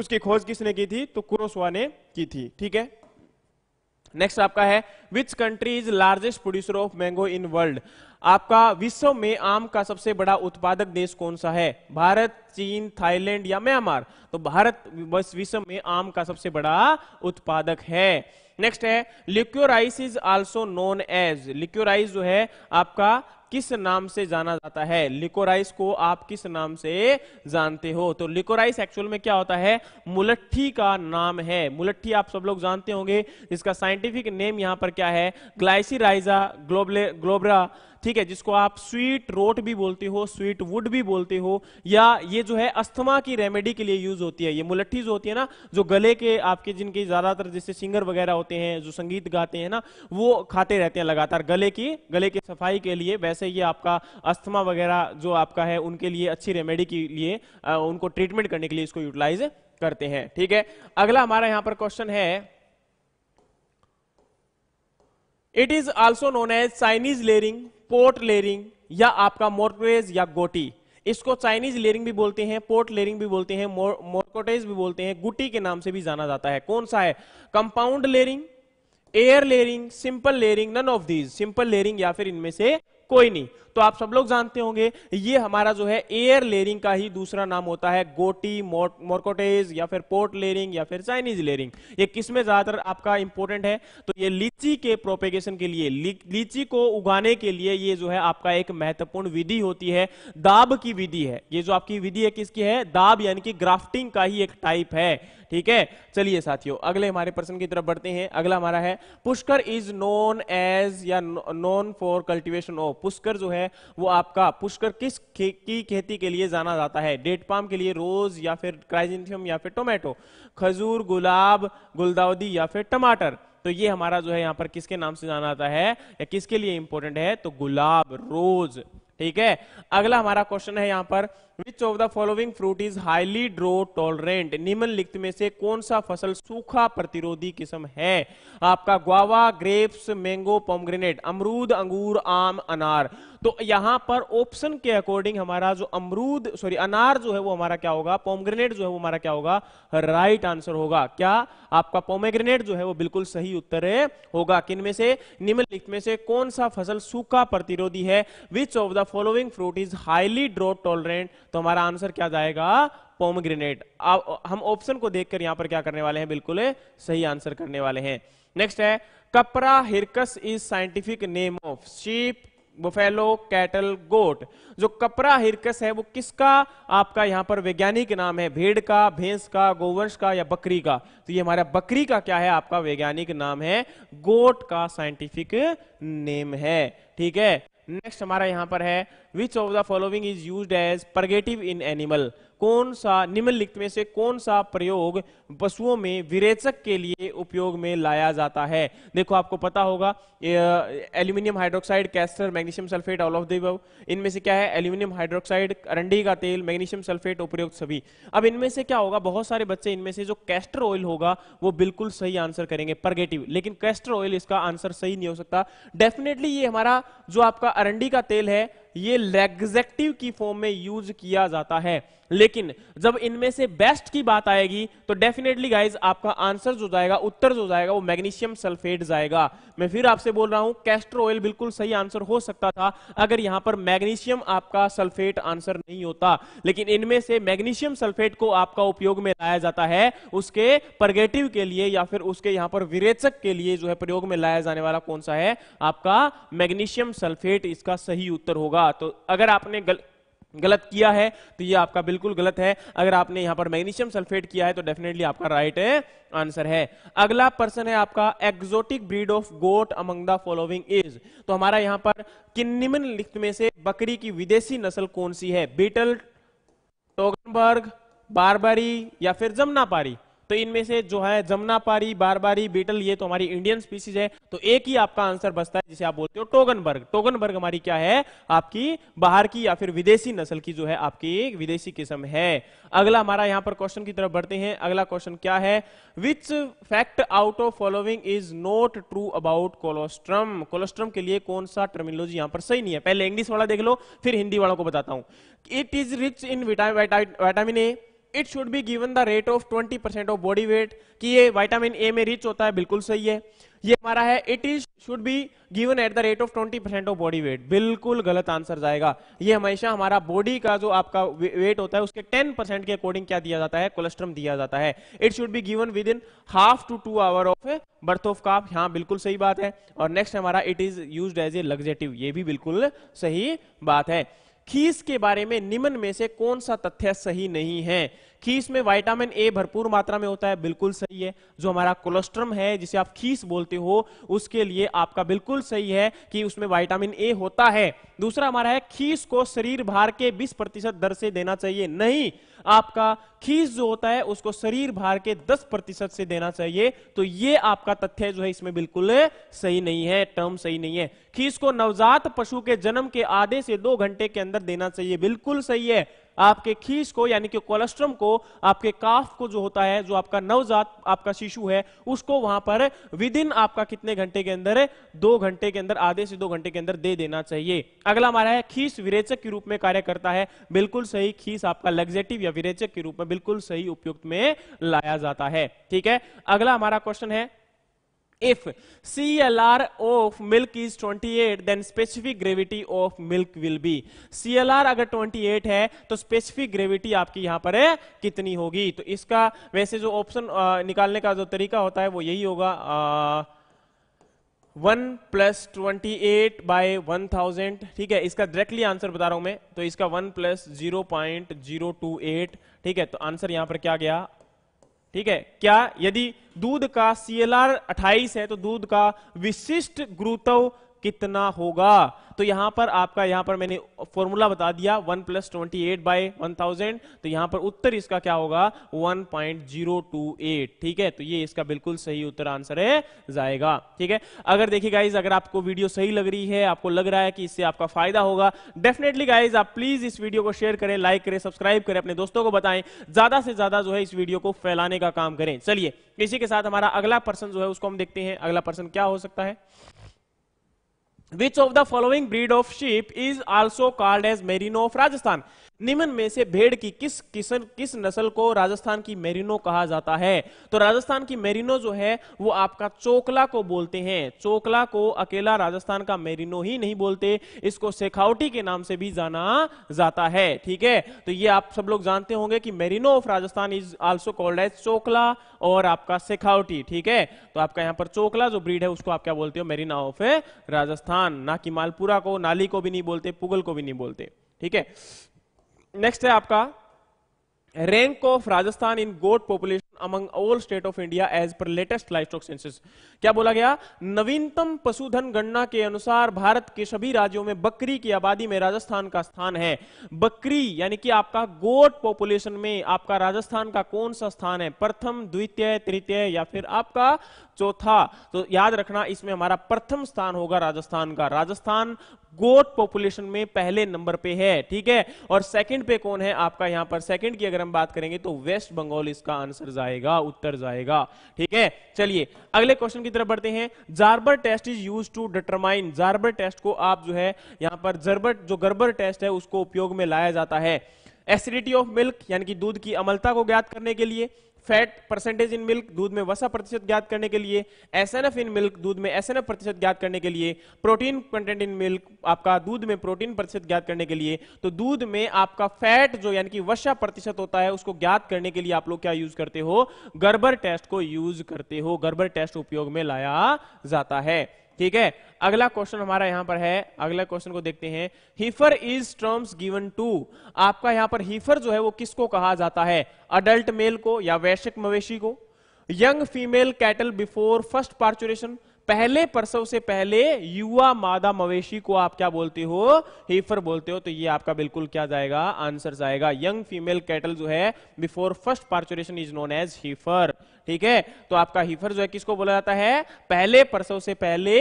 उसकी खोज किसने की थी तो कुरोसवा ने की थी ठीक है नेक्स्ट आपका है which country is largest producer of mango in world आपका विश्व में आम का सबसे बड़ा उत्पादक देश कौन सा है भारत चीन थाईलैंड या म्यांमार तो भारत विश्व में आम का सबसे बड़ा उत्पादक है नेक्स्ट है liquorice is also known as liquorice जो है आपका किस नाम से जाना जाता है लिकोराइस को आप किस नाम से जानते हो तो लिकोराइस एक्चुअल में क्या होता है मुलट्ठी का नाम है मुलट्ठी आप सब लोग जानते होंगे इसका साइंटिफिक नेम यहां पर क्या है ग्लाइसिराइजा ग्लोबले ग्लोबरा ठीक है जिसको आप स्वीट रोट भी बोलते हो स्वीट वुड भी बोलते हो या ये जो है अस्थमा की रेमेडी के लिए यूज होती है ये मुलट्ठी होती है ना जो गले के आपके जिनके ज्यादातर जैसे सिंगर वगैरह होते हैं जो संगीत गाते हैं ना वो खाते रहते हैं लगातार गले की गले की सफाई के लिए वैसे ये आपका अस्थमा वगैरह जो आपका है उनके लिए अच्छी रेमेडी के लिए उनको ट्रीटमेंट करने के लिए इसको यूटिलाइज करते हैं ठीक है अगला हमारा यहां पर क्वेश्चन है it is also known as Chinese layering pot layering या आपका मोर्टेज या गोटी इसको चाइनीज लेयरिंग भी बोलते हैं पोर्ट लेयरिंग भी बोलते हैं मोर्कोटेज भी बोलते हैं गुटी के नाम से भी जाना जाता है कौन सा है compound layering air layering simple layering none of these simple layering या फिर इनमें से कोई नहीं तो आप सब लोग जानते होंगे ये हमारा जो है एयर लेयरिंग का ही दूसरा नाम होता है गोटी मोरकोटेज या फिर पोर्ट लेयरिंग या फिर चाइनीज लेयरिंग ये किसमें ज्यादातर आपका इंपॉर्टेंट है तो ये लीची के प्रोपेगेशन के लिए लीची को उगाने के लिए ये जो है आपका एक महत्वपूर्ण विधि होती है दाब की विधि है ये जो आपकी विधि है किसकी है दाब यानी कि ग्राफ्टिंग का ही एक टाइप है ठीक है चलिए साथियों अगले हमारे प्रश्न की तरफ बढ़ते हैं अगला हमारा है पुष्कर इज नोन एज या known for cultivation of Pushkar जो है है वो आपका पुष्कर किस खे, की खेती के लिए जाना जाता है डेट पाम के लिए रोज या फिर क्राइजेंथियम या फिर टोमेटो खजूर गुलाब गुलदाउदी या फिर टमाटर तो ये हमारा जो है यहाँ पर किसके नाम से जाना जाता है या किसके लिए इंपॉर्टेंट है तो गुलाब रोज ठीक है अगला हमारा क्वेश्चन है यहाँ पर which of the following fruit is highly drought tolerant निम्नलिखित में से कौन सा फसल सूखा प्रतिरोधी किस्म है आपका ग्वावा ग्रेप्स मैंगो पॉमग्रेनेट अमरूद अंगूर आम अनार तो यहां पर ऑप्शन के अकॉर्डिंग हमारा जो अमरूद सॉरी अनार जो है वो हमारा क्या होगा पोमग्रेनेट जो है वो हमारा क्या होगा राइट आंसर होगा क्या आपका पोमेग्रेनेट जो है वो बिल्कुल सही उत्तर है होगा किनमें से निम्नलिखित में से कौन सा फसल सूखा प्रतिरोधी है which of the following fruit is highly drought tolerant तो हमारा आंसर क्या जाएगा पोमग्रेनेट हम ऑप्शन को देखकर यहां पर क्या करने वाले हैं बिल्कुल सही आंसर करने वाले हैं नेक्स्ट है Capra hircus is scientific name of sheep buffalo cattle goat जो कपरा हिरकस है वो किसका आपका यहां पर वैज्ञानिक नाम है भेड़ का भैंस का गोवंश का या बकरी का तो ये हमारा बकरी का क्या है आपका वैज्ञानिक नाम है गोट का साइंटिफिक नेम है ठीक है नेक्स्ट हमारा यहां पर है which of the following is use as purgative in animal कौन सा निम्नलिखित में से कौन सा प्रयोग पशुओं में विरेचक के लिए उपयोग में लाया जाता है देखो आपको पता होगा aluminium hydroxide castor magnesium sulphate all of दब इनमें से क्या है एल्यूमिनियम हाइड्रोक्साइड अरंडी का तेल मैग्नीशियम सल्फेट उपयुक्त सभी अब इनमें से क्या होगा बहुत सारे बच्चे इनमें से जो कैस्टर ऑयल होगा वो बिल्कुल सही आंसर करेंगे परगेटिव लेकिन कैस्टर ऑयल इसका आंसर सही नहीं हो सकता डेफिनेटली ये हमारा जो आपका अरंडी का तेल है ये लेग्जेक्टिव की फॉर्म में यूज किया जाता है लेकिन जब इनमें से बेस्ट की बात आएगी तो डेफिनेटली गाइज आपका आंसर जो जाएगा उत्तर जो जाएगा वो मैग्नीशियम सल्फेट जाएगा मैं फिर आपसे बोल रहा हूं कैस्टर ऑयल बिल्कुल सही आंसर हो सकता था अगर यहां पर मैग्नीशियम आपका सल्फेट आंसर नहीं होता लेकिन इनमें से मैग्नीशियम सल्फेट को आपका उपयोग में लाया जाता है उसके परगेटिव के लिए या फिर उसके यहां पर विरेचक के लिए जो है प्रयोग में लाया जाने वाला कौन सा है आपका मैग्नीशियम सल्फेट इसका सही उत्तर होगा होगा तो अगर आपने गल, गलत किया है तो ये आपका बिल्कुल गलत है अगर आपने यहां पर मैग्नीशियम सल्फेट किया है तो डेफिनेटली आपका राइट है, आंसर है अगला पर्सन है आपका exotic breed of goat among the following is तो हमारा यहां पर किन्निमन निम्नलिखित में से बकरी की विदेशी नस्ल कौन सी है बीटल टोगनबर्ग बारबरी या फिर जमनापारी तो इनमें से जो है जमुनापारी बारबारी बीटल ये तो हमारी इंडियन स्पीसीज है तो एक ही आपका आंसर बचता है जिसे आप बोलते हो टोगनबर्ग टोगनबर्ग हमारी क्या है आपकी बाहर की या फिर विदेशी नस्ल की जो है आपकी विदेशी किस्म है अगला हमारा यहां पर क्वेश्चन की तरफ बढ़ते हैं अगला क्वेश्चन क्या है which fact out of following is not true about colostrum colostrum के लिए कौन सा टर्मिनोलॉजी यहां पर सही नहीं है पहले इंग्लिश वाला देख लो फिर हिंदी वालों को बताता हूं it is rich in vitamin A it should be given the rate of 20 percent of body weight कि ये विटामिन ए में रिच होता है बिल्कुल सही है ये हमारा है it is should be given at the rate of 20 percent of body weight बिल्कुल गलत आंसर जाएगा ये हमेशा हमारा बॉडी का जो आपका वेट होता है उसके 10 परसेंट के अकॉर्डिंग क्या दिया जाता है कोलेस्ट्रम दिया जाता है it should be given within half to two hour of birth of calf यहाँ बिल्कुल सही बात है और नेक्स्ट हमारा it is use as a laxative ये भी बिल्कुल सही बात है खीस के बारे में निम्न में से कौन सा तथ्य सही नहीं है खीस में विटामिन ए भरपूर मात्रा में होता है बिल्कुल सही है जो हमारा कोलेस्ट्रम है जिसे आप खीस बोलते हो उसके लिए आपका बिल्कुल सही है कि उसमें विटामिन ए होता है दूसरा हमारा है खीस को शरीर भार के 20 प्रतिशत दर से देना चाहिए नहीं आपका खीस जो होता है उसको शरीर भार के 10 प्रतिशत से देना चाहिए तो ये आपका तथ्य जो है इसमें बिल्कुल सही नहीं है टर्म सही नहीं है खीस को नवजात पशु के जन्म के आधे से दो घंटे के अंदर देना चाहिए बिल्कुल सही है आपके खीस को यानी कि कोलेस्ट्रम को आपके काफ को जो होता है जो आपका नवजात आपका शिशु है उसको वहां पर विद इन आपका कितने घंटे के अंदर दो घंटे के अंदर आधे से दो घंटे के अंदर दे देना चाहिए अगला हमारा है खीस विरेचक के रूप में कार्य करता है बिल्कुल सही खीस आपका लग्जेटिव या विरेचक के रूप में बिल्कुल सही उपयुक्त में लाया जाता है ठीक है अगला हमारा क्वेश्चन है if CLR of milk is 28 then specific gravity of milk will be CLR अगर 28 है तो specific gravity आपकी यहाँ पर है कितनी होगी तो इसका वैसे जो ऑप्शन निकालने का जो तरीका होता है वो यही होगा आ, one plus twenty eight by one thousand ठीक है इसका डायरेक्टली आंसर बता रहा हूं मैं तो इसका one plus zero point zero two eight ठीक है तो आंसर यहां पर क्या गया ठीक है क्या यदि दूध का सीएलआर 28 है तो दूध का विशिष्ट गुरुत्व कितना होगा तो यहां पर आपका यहां पर मैंने फॉर्मूला बता दिया one plus twenty eight by one thousand तो यहां पर उत्तर इसका क्या होगा one point zero two eight ठीक है तो ये इसका बिल्कुल सही उत्तर आंसर है जाएगा ठीक है अगर देखिए गाइज अगर आपको वीडियो सही लग रही है आपको लग रहा है कि इससे आपका फायदा होगा डेफिनेटली गाइज आप प्लीज इस वीडियो को शेयर करें लाइक करें सब्सक्राइब करें अपने दोस्तों को बताएं ज्यादा से ज्यादा जो है इस वीडियो को फैलाने का काम करें चलिए इसी के साथ हमारा अगला पर्सन जो है उसको हम देखते हैं अगला पर्सन क्या हो सकता है Which of the following breed of sheep is also called as Merino of Rajasthan? निम्न में से भेड़ की किस किसन किस नस्ल को राजस्थान की मेरिनो कहा जाता है तो राजस्थान की मेरिनो जो है वो आपका चोकला को बोलते हैं चोकला को अकेला राजस्थान का मेरिनो ही नहीं बोलते इसको सेखावटी के नाम से भी जाना जाता है ठीक है तो ये आप सब लोग जानते होंगे कि merino of Rajasthan is also called as Chokla और आपका सेखावटी ठीक है तो आपका यहाँ पर चोकला जो ब्रीड है उसको आप क्या बोलते हो मेरिना ऑफ राजस्थान ना कि मालपुरा को नाली को भी नहीं बोलते पुगल को भी नहीं बोलते ठीक है नेक्स्ट है आपका rank of Rajasthan in goat population among all state of India as per latest livestock census क्या बोला गया नवीनतम पशुधन गणना के अनुसार भारत के सभी राज्यों में बकरी की आबादी में राजस्थान का स्थान है बकरी यानी कि आपका गोट पॉपुलेशन में आपका राजस्थान का कौन सा स्थान है प्रथम द्वितीय तृतीय या फिर आपका चौथा तो याद रखना इसमें हमारा प्रथम स्थान होगा राजस्थान का राजस्थान गोट पॉपुलेशन में पहले नंबर पे है ठीक है और सेकंड पे कौन है आपका यहां पर सेकंड की अगर हम बात करेंगे तो वेस्ट बंगाल इसका आंसर जाएगा उत्तर जाएगा ठीक है चलिए अगले क्वेश्चन की तरफ बढ़ते हैं Gerber test is use to determine Gerber test को आप जो है यहां पर जर्बर जो गर्बर टेस्ट है उसको उपयोग में लाया जाता है एसिडिटी ऑफ मिल्क यानी कि दूध की अमलता को ज्ञात करने के लिए फैट परसेंटेज इन मिल्क दूध में वसा प्रतिशत ज्ञात करने के लिए S N F in milk दूध में एस एन एफ प्रतिशत ज्ञात करने के लिए प्रोटीन कंटेंट इन मिल्क आपका दूध में प्रोटीन प्रतिशत ज्ञात करने के लिए तो दूध में आपका फैट जो यानी कि वसा प्रतिशत होता है उसको ज्ञात करने के लिए आप लोग क्या यूज करते हो गर्बर टेस्ट को यूज करते हो गर्बर टेस्ट उपयोग में लाया जाता है ठीक है अगला क्वेश्चन हमारा यहां पर है अगला क्वेश्चन को देखते हैं heifer is terms given to आपका यहां पर हीफर जो है वो किसको कहा जाता है अडल्ट मेल को या वैश्विक मवेशी को young female cattle before first parturition पहले प्रसव से पहले युवा मादा मवेशी को आप क्या बोलते हो हेफर बोलते हो तो ये आपका बिल्कुल क्या जाएगा आंसर जाएगा यंग फीमेल कैटल जो है before first parturition is known as heifer ठीक है तो आपका हीफर जो है किसको बोला जाता है पहले प्रसव से पहले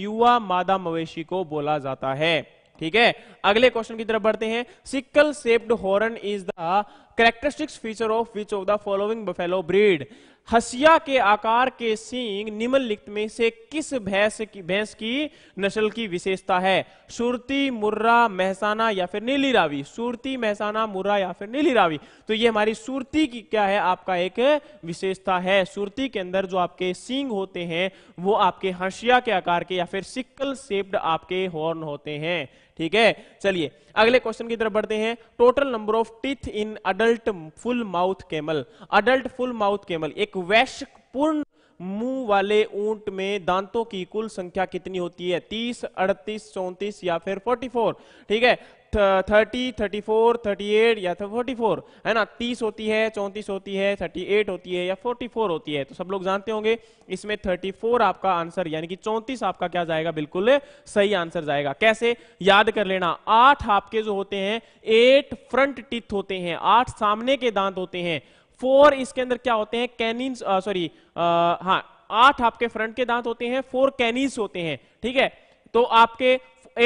युवा मादा मवेशी को बोला जाता है ठीक है अगले क्वेश्चन की तरफ बढ़ते हैं sickle shaped horn is the characteristics feature of which of the following buffalo breed हसिया के आकार के सींग निम्नलिखित में से किस भैंस की भैंस की नस्ल की विशेषता है सुरती मुर्रा महसाना या फिर नीली रावी सुरती महसाना मुर्रा या फिर नीली रावी तो ये हमारी सुरती की क्या है आपका एक विशेषता है सुरती के अंदर जो आपके सींग होते हैं वो आपके हसिया के आकार के या फिर सिक्कल सेप्ड आपके हॉर्न होते हैं ठीक है चलिए अगले क्वेश्चन की तरफ बढ़ते हैं total number of teeth in adult full mouth camel adult full mouth camel एक वैश्य पूर्ण मुंह वाले ऊंट में दांतों की कुल संख्या कितनी होती है 30, 38, 34 या फिर 44 ठीक है thirty thirty four thirty eight या तो फोर्टी फोर है ना तीस होती है चौंतीस होती है थर्टी एट होती है या फोर्टी फोर होती है तो सब लोग जानते होंगे इसमें थर्टी फोर आपका आंसर यानी कि चौंतीस आपका क्या जाएगा बिल्कुल सही आंसर जाएगा कैसे याद कर लेना आठ आपके जो होते हैं एट फ्रंट टिथ होते हैं आठ सामने के दांत होते हैं फोर इसके अंदर क्या होते हैं कैनिन सॉरी हाँ आठ आपके फ्रंट के दांत होते हैं फोर कैनिस होते हैं ठीक है तो आपके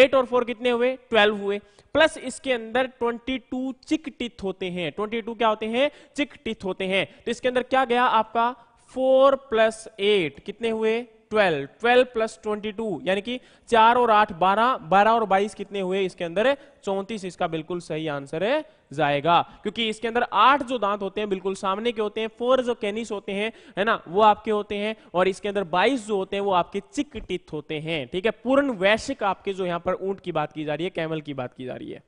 एट और फोर कितने हुए ट्वेल्व हुए प्लस इसके अंदर ट्वेंटी टू चिक टिथ होते हैं ट्वेंटी टू क्या होते हैं चिक टिथ होते हैं तो इसके अंदर क्या गया आपका फोर प्लस एट कितने हुए ट्वेल्व ट्वेल्व प्लस टू यानी कि चार और आठ बारह बारह और बाईस कितने हुए इसके अंदर चौंतीस इसका बिल्कुल सही आंसर है जाएगा क्योंकि इसके अंदर आठ जो दांत होते हैं बिल्कुल सामने के होते हैं फोर जो कैनिस होते हैं है ना वो आपके होते हैं और इसके अंदर बाईस जो होते हैं वो आपके चिकटित होते हैं ठीक है पूर्ण वैश्विक आपके जो यहां पर ऊंट की बात की जा रही है कैमल की बात की जा रही है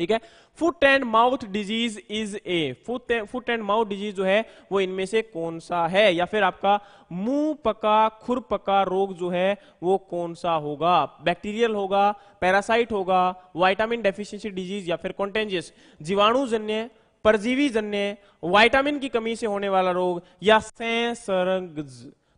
ठीक है foot and mouth disease is a foot foot and mouth disease जो है वो इनमें से कौन सा है या फिर आपका मुंह पका खुर पका रोग जो है वो कौन सा होगा बैक्टीरियल होगा पैरासाइट होगा वाइटामिन डेफिशिएंसी डिजीज या फिर कॉन्टेंजियस जीवाणुजन्य परजीवी जन्य वाइटामिन की कमी से होने वाला रोग या सैसरंग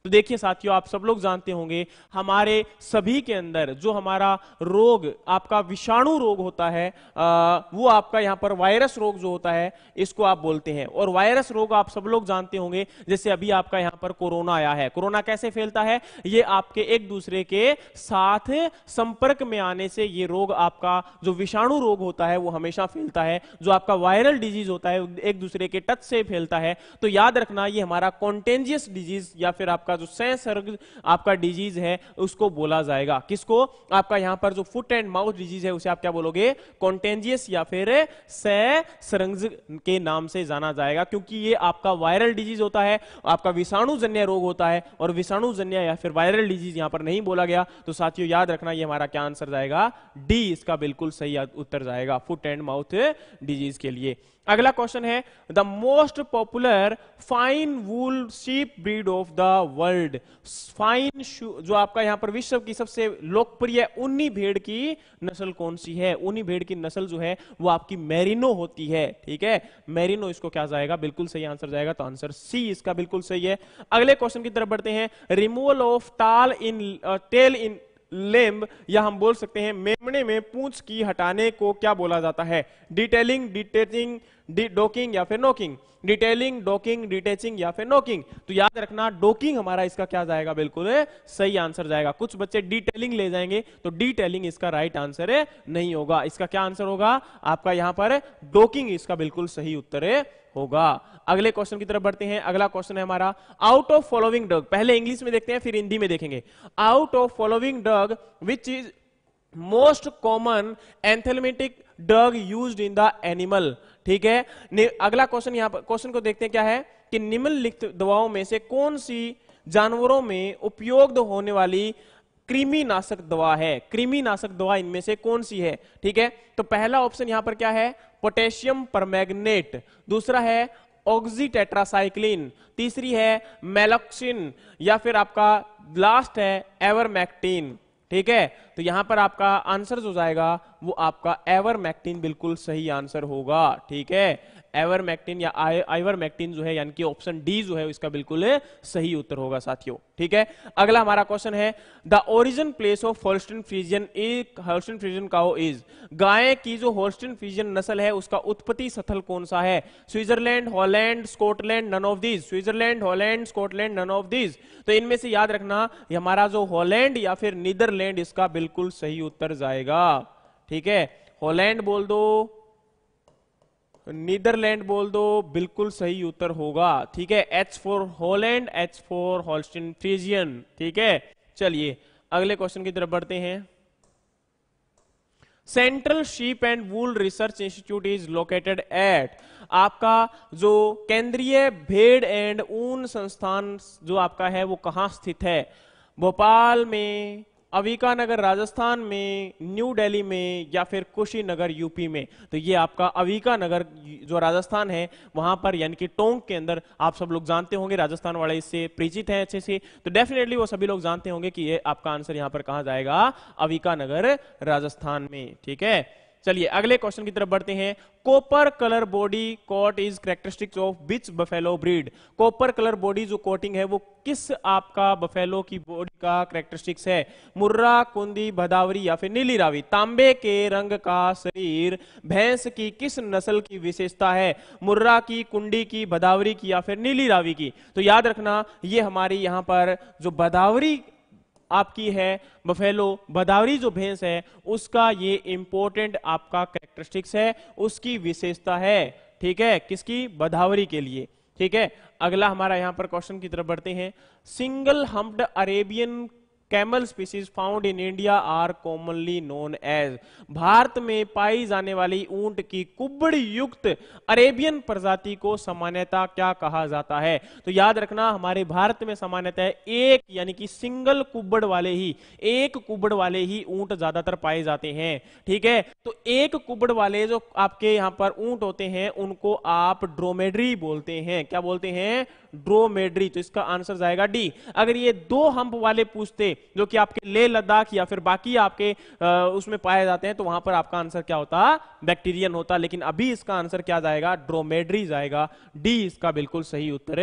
तो देखिए साथियों आप सब लोग जानते होंगे हमारे सभी के अंदर जो हमारा रोग आपका विषाणु रोग होता है आ, वो आपका यहाँ पर वायरस रोग जो होता है इसको आप बोलते हैं और वायरस रोग आप सब लोग जानते होंगे जैसे अभी आपका यहाँ पर कोरोना आया है कोरोना कैसे फैलता है ये आपके एक दूसरे के साथ संपर्क में आने से ये रोग आपका जो विषाणु रोग होता है वो हमेशा फैलता है जो आपका वायरल डिजीज होता है एक दूसरे के टच से फैलता है तो याद रखना ये हमारा कॉन्टेंजियस डिजीज या फिर आपका आपका जो सहसर्ग आपका डिजीज है उसको बोला जाएगा किसको आपका यहां पर जो फुट एंड माउथ डिजीज है उसे आप क्या बोलोगे कॉन्टेंजियस या फिर सहसरंग के नाम से जाना जाएगा क्योंकि ये आपका वायरल डिजीज होता है आपका विषाणुजन्य रोग होता है और विषाणुजन्य या फिर वायरल डिजीज यहां पर नहीं बोला गया तो साथियों याद रखना ये हमारा क्या आंसर जाएगा डी इसका बिल्कुल सही उत्तर जाएगा फुट एंड माउथ डिजीज के लिए अगला क्वेश्चन है the most popular fine wool sheep breed of the world world fine जो आपका यहां पर विश्व की सबसे लोकप्रिय उन्नी भेड़ की नस्ल कौन सी है उन्नी भेड़ की नस्ल जो है वो आपकी मेरिनो होती है ठीक है मेरिनो इसको क्या जाएगा बिल्कुल सही आंसर जाएगा तो आंसर सी इसका बिल्कुल सही है अगले क्वेश्चन की तरफ बढ़ते हैं रिमूवल ऑफ टाल इन टेल इन लेम्ब या हम बोल सकते हैं मेमने में पूंछ की हटाने को क्या बोला जाता है डिटेलिंग डिटेलिंग डॉकिंग या फिर नोकिंग डिटेलिंग डॉकिंग डिटेचिंग या फिर नोकिंग तो याद रखना डॉकिंग हमारा इसका क्या जाएगा बिल्कुल है? सही आंसर जाएगा कुछ बच्चे डिटेलिंग ले जाएंगे तो डिटेलिंग इसका राइट आंसर है नहीं होगा इसका क्या आंसर होगा आपका यहां पर डॉकिंग इसका बिल्कुल सही उत्तर है होगा अगले क्वेश्चन की तरफ बढ़ते हैं अगला क्वेश्चन है हमारा आउट ऑफ फॉलोइंग ड्रग पहले इंग्लिश में देखते हैं फिर हिंदी में देखेंगे out of following drug which is most common anthelmintic drug use in the animal ठीक है अगला क्वेश्चन यहां पर क्वेश्चन को देखते हैं क्या है कि निम्नलिखित दवाओं में से कौन सी जानवरों में उपयोग होने वाली कृमिनाशक दवा है नाशक दवा इनमें से कौन सी है ठीक है तो पहला ऑप्शन यहां पर क्या है पोटेशियम परमैग्नेट दूसरा है ऑक्सीटेट्रासाइक्लिन तीसरी है मेलोक्सिन या फिर आपका लास्ट है एवरमैक्टीन ठीक है तो यहां पर आपका आंसर जो जाएगा वो आपका एवरमैक्टिन बिल्कुल सही आंसर होगा ठीक है एवरमैक्टिन या आइवरमैक्टिन जो है यानी कि ऑप्शन डी जो है इसका बिल्कुल सही उत्तर होगा साथियों ठीक है अगला हमारा क्वेश्चन है the origin place of Holstein Friesian Holstein Friesian का इज गाय की जो होल्स्टन फ्रीजियन नस्ल है उसका उत्पत्ति स्थल कौन सा है Switzerland Holland Scotland none of these Switzerland Holland Scotland none of these तो इनमें से याद रखना हमारा जो हॉलैंड या फिर नीदरलैंड इसका बिल्कुल सही उत्तर जाएगा ठीक है हॉलैंड बोल दो नीदरलैंड बोल दो बिल्कुल सही उत्तर होगा ठीक है H four Holland H four Holstein Friesian ठीक है चलिए अगले क्वेश्चन की तरफ बढ़ते हैं central sheep and wool research institute is located at आपका जो केंद्रीय भेड़ एंड ऊन संस्थान जो आपका है वो कहां स्थित है भोपाल में अविका नगर राजस्थान में न्यू दिल्ली में या फिर कुशीनगर यूपी में तो ये आपका अविका नगर जो राजस्थान है वहां पर यानी कि टोंक के अंदर आप सब लोग जानते होंगे राजस्थान वाले इससे परिचित हैं अच्छे से तो डेफिनेटली वो सभी लोग जानते होंगे कि ये आपका आंसर यहां पर कहा जाएगा अविका नगर राजस्थान में ठीक है चलिए अगले क्वेश्चन की तरफ बढ़ते हैं copper colour body coat is characteristics of which buffalo breed copper colour body जो कोटिंग है वो किस आपका बफेलो की बॉडी का करेक्टरिस्टिक्स है मुर्रा कुंदी भदावरी या फिर नीली रावी तांबे के रंग का शरीर भैंस की किस नस्ल की विशेषता है मुर्रा की कुंडी की भदावरी की या फिर नीली रावी की तो याद रखना ये हमारी यहां पर जो भदावरी आपकी है बफेलो बदावरी जो भैंस है उसका ये इंपॉर्टेंट आपका करेक्टरिस्टिक्स है उसकी विशेषता है ठीक है किसकी बदावरी के लिए ठीक है अगला हमारा यहां पर क्वेश्चन की तरफ बढ़ते हैं single humped Arabian camel species found in India are commonly known as Bharat में पाई जाने वाली ऊंट की कुबड़ युक्त अरेबियन प्रजाति को सामान्यता क्या कहा जाता है तो याद रखना हमारे भारत में सामान्यतः एक यानी कि सिंगल कुबड़ वाले ही एक कुबड़ वाले ही ऊंट ज्यादातर पाए जाते हैं ठीक है तो एक कुबड़ वाले जो आपके यहां पर ऊंट होते हैं उनको आप ड्रोमेड्री बोलते हैं क्या बोलते हैं ड्रोमेड्री तो इसका आंसर जाएगा डी अगर ये दो हम्प वाले पूछते जो कि आपके ले लद्दाख या फिर बाकी आपके आ, उसमें पाए जाते हैं तो वहां पर आपका आंसर क्या होता बैक्टीरियन होता लेकिन अभी इसका आंसर क्या जाएगा ड्रोमेड्री जाएगा डी इसका बिल्कुल सही उत्तर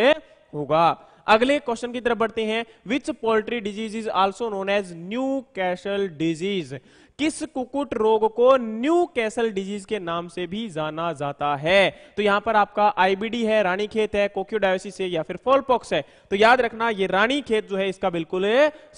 होगा अगले क्वेश्चन की तरफ बढ़ते हैं which poultry disease is also known as Newcastle disease किस कुकुट रोग को न्यू कैसल डिजीज के नाम से भी जाना जाता है तो यहां पर आपका आईबीडी है खेत है कोक्यूडायोसिस है या फिर फोलपॉक्स है तो याद रखना ये खेत जो है इसका बिल्कुल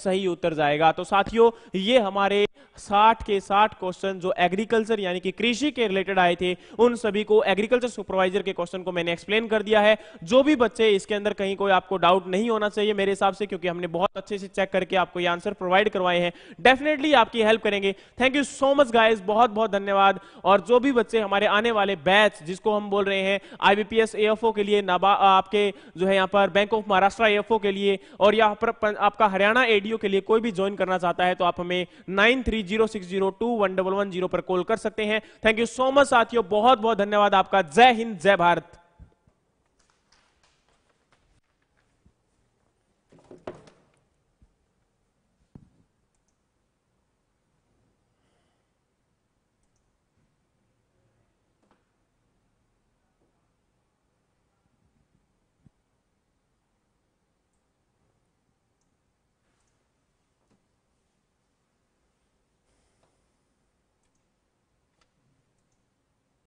सही उत्तर जाएगा तो साथियों ये हमारे 60 के 60 क्वेश्चन जो एग्रीकल्चर यानी कि कृषि के रिलेटेड आए थे उन सभी को एग्रीकल्चर सुपरवाइजर के क्वेश्चन को मैंने एक्सप्लेन कर दिया है जो भी बच्चे इसके अंदर कहीं कोई आपको डाउट नहीं होना चाहिए मेरे हिसाब से क्योंकि हमने बहुत अच्छे से चेक करके आपको ये आंसर प्रोवाइड करवाए हैं डेफिनेटली आपकी हेल्प करेंगे thank you so much guys बहुत बहुत धन्यवाद और जो भी बच्चे हमारे आने वाले बैच जिसको हम बोल रहे हैं आईबीपीएस एएफओ के लिए नाबा आपके जो है यहाँ पर बैंक ऑफ महाराष्ट्र एएफओ के लिए और यहाँ पर आपका हरियाणा एडीओ के लिए कोई भी ज्वाइन करना चाहता है तो आप हमें नाइन पर कॉल कर सकते हैं थैंक यू सो मच साथियों बहुत बहुत धन्यवाद आपका जय हिंद जय भारत